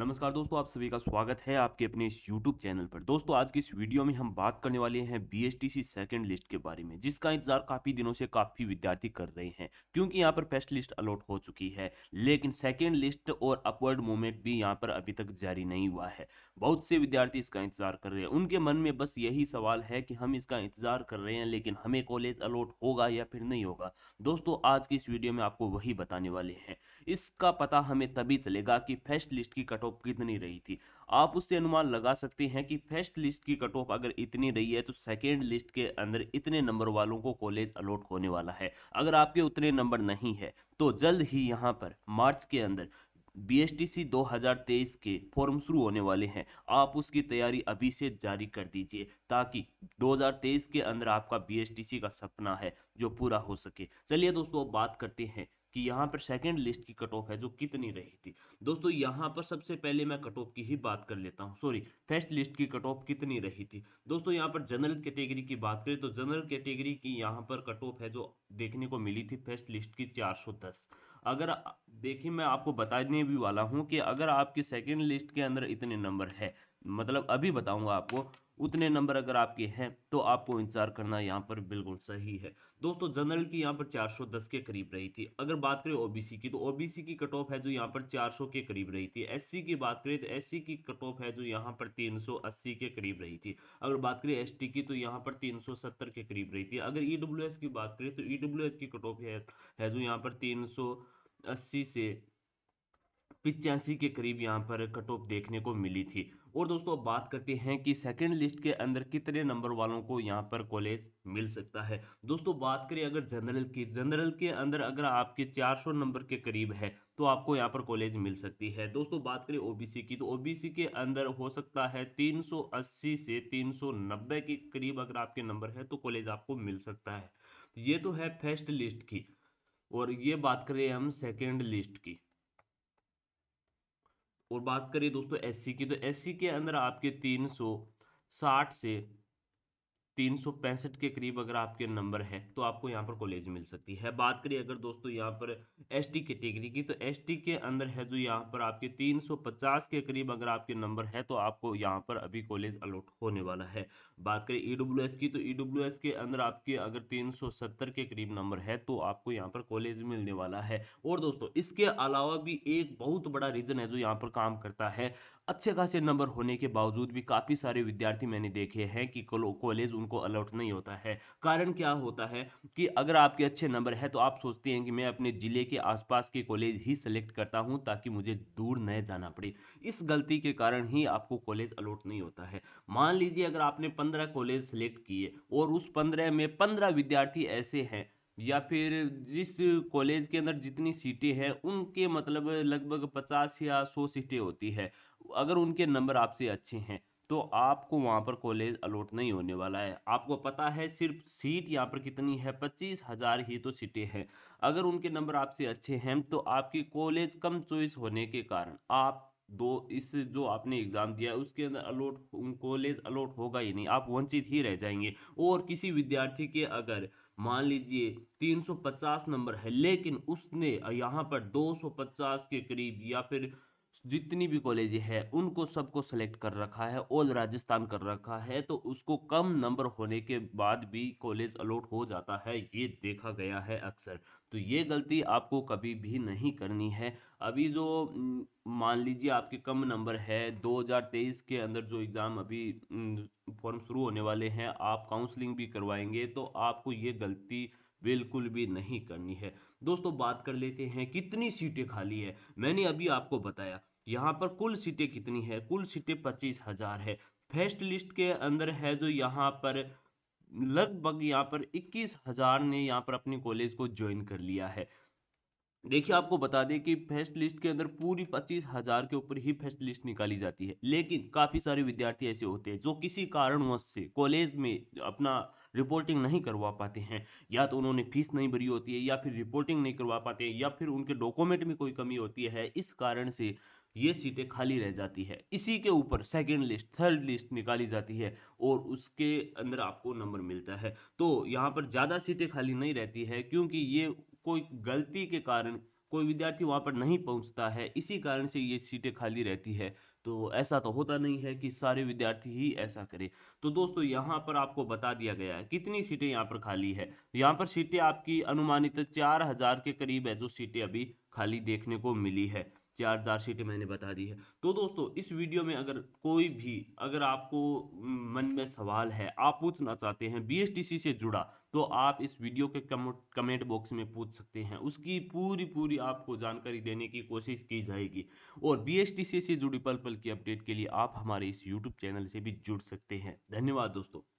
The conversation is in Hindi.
नमस्कार दोस्तों आप सभी का स्वागत है आपके अपने इस YouTube चैनल पर दोस्तों आज की इस वीडियो में हम बात करने वाले हैं B S T C second list के बारे में जिसका इंतजार काफी दिनों से काफी विद्यार्थी कर रहे हैं क्योंकि यहाँ पर फर्स्ट लिस्ट अलॉट हो चुकी है लेकिन सेकेंड लिस्ट और अपवर्ड मूवमेंट भी यहाँ पर अभी तक जारी नहीं हुआ है बहुत से विद्यार्थी इसका इंतजार कर रहे हैं उनके मन में बस यही सवाल है कि हम इसका इंतजार कर रहे हैं लेकिन हमें कॉलेज अलॉट होगा या फिर नहीं होगा दोस्तों आज की इस वीडियो में आपको वही बताने वाले हैं इसका पता हमें तभी चलेगा कि फर्स्ट लिस्ट की कटो ऑफ कितनी रही थी आप उससे अनुमान लगा सकते हैं कि फर्स्ट लिस्ट की कट ऑफ अगर इतनी रही है तो सेकेंड लिस्ट के अंदर इतने नंबर वालों को कॉलेज अलॉट होने वाला है अगर आपके उतने नंबर नहीं है तो जल्द ही यहाँ पर मार्च के अंदर बीएसटीसी 2023 के फॉर्म शुरू होने वाले हैं आप उसकी तैयारी अभी से जारी कर दीजिए ताकि 2023 के अंदर आपका बीएसटीसी का सपना है जो पूरा हो सके चलिए दोस्तों बात करते हैं कि यहाँ पर सेकंड लिस्ट की कट ऑफ है जो कितनी रही थी दोस्तों यहाँ पर सबसे पहले मैं कट ऑफ की ही बात कर लेता हूँ सॉरी फर्स्ट लिस्ट की कट ऑफ कितनी रही थी दोस्तों यहाँ पर जनरल कैटेगरी की बात करें तो जनरल कैटेगरी की यहाँ पर कट ऑफ है जो देखने को मिली थी फर्स्ट लिस्ट की 410 अगर देखिए मैं आपको बताने भी वाला हूँ कि अगर आपकी सेकेंड लिस्ट के अंदर इतने नंबर है मतलब अभी बताऊँगा आपको उतने नंबर अगर आपके हैं तो आपको इंतजार करना यहाँ पर बिल्कुल सही है दोस्तों जनरल की यहाँ पर 410 के करीब रही थी अगर बात करें ओबीसी की तो ओबीसी की कट ऑफ है जो यहाँ पर 400 के करीब रही थी एससी की बात करें तो एससी की कट ऑफ है जो यहाँ पर 380 के करीब रही थी अगर बात करें एसटी की तो यहाँ पर 370 के करीब रही थी अगर ईडब्ल्यूएस e की बात करें तो ईडब्ल्यूएस e की कट ऑफ है, जो यहाँ पर तीन से पिचासी के करीब यहाँ पर कट ऑफ देखने को मिली थी और दोस्तों बात करते हैं कि सेकंड लिस्ट के अंदर कितने नंबर वालों को यहाँ पर कॉलेज मिल सकता है दोस्तों बात करें अगर जनरल की जनरल के अंदर अगर आपके 400 नंबर के करीब है तो आपको यहाँ पर कॉलेज मिल सकती है दोस्तों बात करें ओबीसी की तो ओबीसी के अंदर हो सकता है 380 से 390 के करीब अगर आपके नंबर है तो कॉलेज आपको मिल सकता है ये तो है फर्स्ट लिस्ट की और ये बात करें हम सेकेंड लिस्ट की और बात करिए दोस्तों एससी की तो एससी के अंदर आपके तीन सौ साठ से तीन सौ पैंसठ के करीब अगर आपके नंबर है तो आपको यहाँ पर कॉलेज मिल सकती है बात करिए अगर दोस्तों यहाँ पर एसटी कैटेगरी की तो एसटी के अंदर है जो यहाँ पर आपके 350 के करीब अगर आपके नंबर है तो आपको यहाँ पर अभी कॉलेज अलॉट होने वाला है बात करें ईडब्ल्यूएस की तो ईडब्ल्यूएस के अंदर आपके अगर 370 के करीब नंबर है तो आपको यहाँ पर कॉलेज मिलने वाला है और दोस्तों इसके अलावा भी एक बहुत बड़ा रीजन है जो यहाँ पर काम करता है अच्छे खासे नंबर होने के बावजूद भी काफ़ी सारे विद्यार्थी मैंने देखे हैं कि कॉलेज उनको अलर्ट नहीं होता है कारण क्या होता है कि अगर आपके अच्छे नंबर है तो आप सोचते हैं कि मैं अपने ज़िले के आसपास के कॉलेज ही सेलेक्ट करता हूं ताकि मुझे दूर न जाना पड़े इस गलती के कारण ही आपको कॉलेज अलॉट नहीं होता है मान लीजिए अगर आपने पंद्रह कॉलेज सेलेक्ट किए और उस पंद्रह में पंद्रह विद्यार्थी ऐसे हैं या फिर जिस कॉलेज के अंदर जितनी सीटें हैं उनके मतलब लगभग पचास या सौ सीटें होती है अगर उनके नंबर आपसे अच्छे हैं तो आपको वहाँ पर कॉलेज अलॉट नहीं होने वाला है आपको पता है सिर्फ सीट यहाँ पर कितनी है पच्चीस हज़ार ही तो सीटें हैं अगर उनके नंबर आपसे अच्छे हैं तो आपकी कॉलेज कम चॉइस होने के कारण आप दो इस जो आपने एग्ज़ाम दिया है उसके अंदर अलॉट कॉलेज अलॉट होगा ही नहीं आप वंचित ही रह जाएंगे और किसी विद्यार्थी के अगर मान लीजिए 350 नंबर है लेकिन उसने यहाँ पर 250 के करीब या फिर जितनी भी कॉलेज है उनको सबको सेलेक्ट कर रखा है ऑल राजस्थान कर रखा है तो उसको कम नंबर होने के बाद भी कॉलेज अलॉट हो जाता है ये देखा गया है अक्सर तो ये गलती आपको कभी भी नहीं करनी है अभी जो मान लीजिए आपके कम नंबर है 2023 के अंदर जो एग्ज़ाम अभी फॉर्म शुरू होने वाले हैं आप काउंसलिंग भी करवाएंगे तो आपको ये गलती बिल्कुल भी नहीं करनी है दोस्तों बात कर लेते हैं कितनी सीटें खाली है मैंने अभी आपको बताया यहाँ पर कुल सीटें कितनी है कुल सीटें पच्चीस हजार है फेस्ट लिस्ट के अंदर है जो यहाँ पर लगभग यहाँ पर इक्कीस हजार ने यहाँ पर अपने कॉलेज को ज्वाइन कर लिया है देखिए आपको बता दें कि फेस्ट लिस्ट के अंदर पूरी पच्चीस हजार के ऊपर ही फेस्ट लिस्ट निकाली जाती है लेकिन काफ़ी सारे विद्यार्थी ऐसे होते हैं जो किसी कारणवश से कॉलेज में अपना रिपोर्टिंग नहीं करवा पाते हैं या तो उन्होंने फीस नहीं भरी होती है या फिर रिपोर्टिंग नहीं करवा पाते हैं या फिर उनके डॉक्यूमेंट में कोई कमी होती है इस कारण से ये सीटें खाली रह जाती है इसी के ऊपर सेकेंड लिस्ट थर्ड लिस्ट निकाली जाती है और उसके अंदर आपको नंबर मिलता है तो यहाँ पर ज़्यादा सीटें खाली नहीं रहती है क्योंकि ये कोई गलती के कारण कोई विद्यार्थी वहाँ पर नहीं पहुँचता है इसी कारण से ये सीटें खाली रहती है तो ऐसा तो होता नहीं है कि सारे विद्यार्थी ही ऐसा करें तो दोस्तों यहाँ पर आपको बता दिया गया है कितनी सीटें यहाँ पर खाली है यहाँ पर सीटें आपकी अनुमानित चार हज़ार के करीब है जो सीटें अभी खाली देखने को मिली है चार सीटें मैंने बता दी है तो दोस्तों इस वीडियो में अगर कोई भी अगर आपको मन में सवाल है आप पूछना चाहते हैं बीएसटीसी से जुड़ा तो आप इस वीडियो के कमेंट बॉक्स में पूछ सकते हैं उसकी पूरी पूरी आपको जानकारी देने की कोशिश की जाएगी और बीएसटीसी से जुड़ी पल पल की अपडेट के लिए आप हमारे इस यूट्यूब चैनल से भी जुड़ सकते हैं धन्यवाद दोस्तों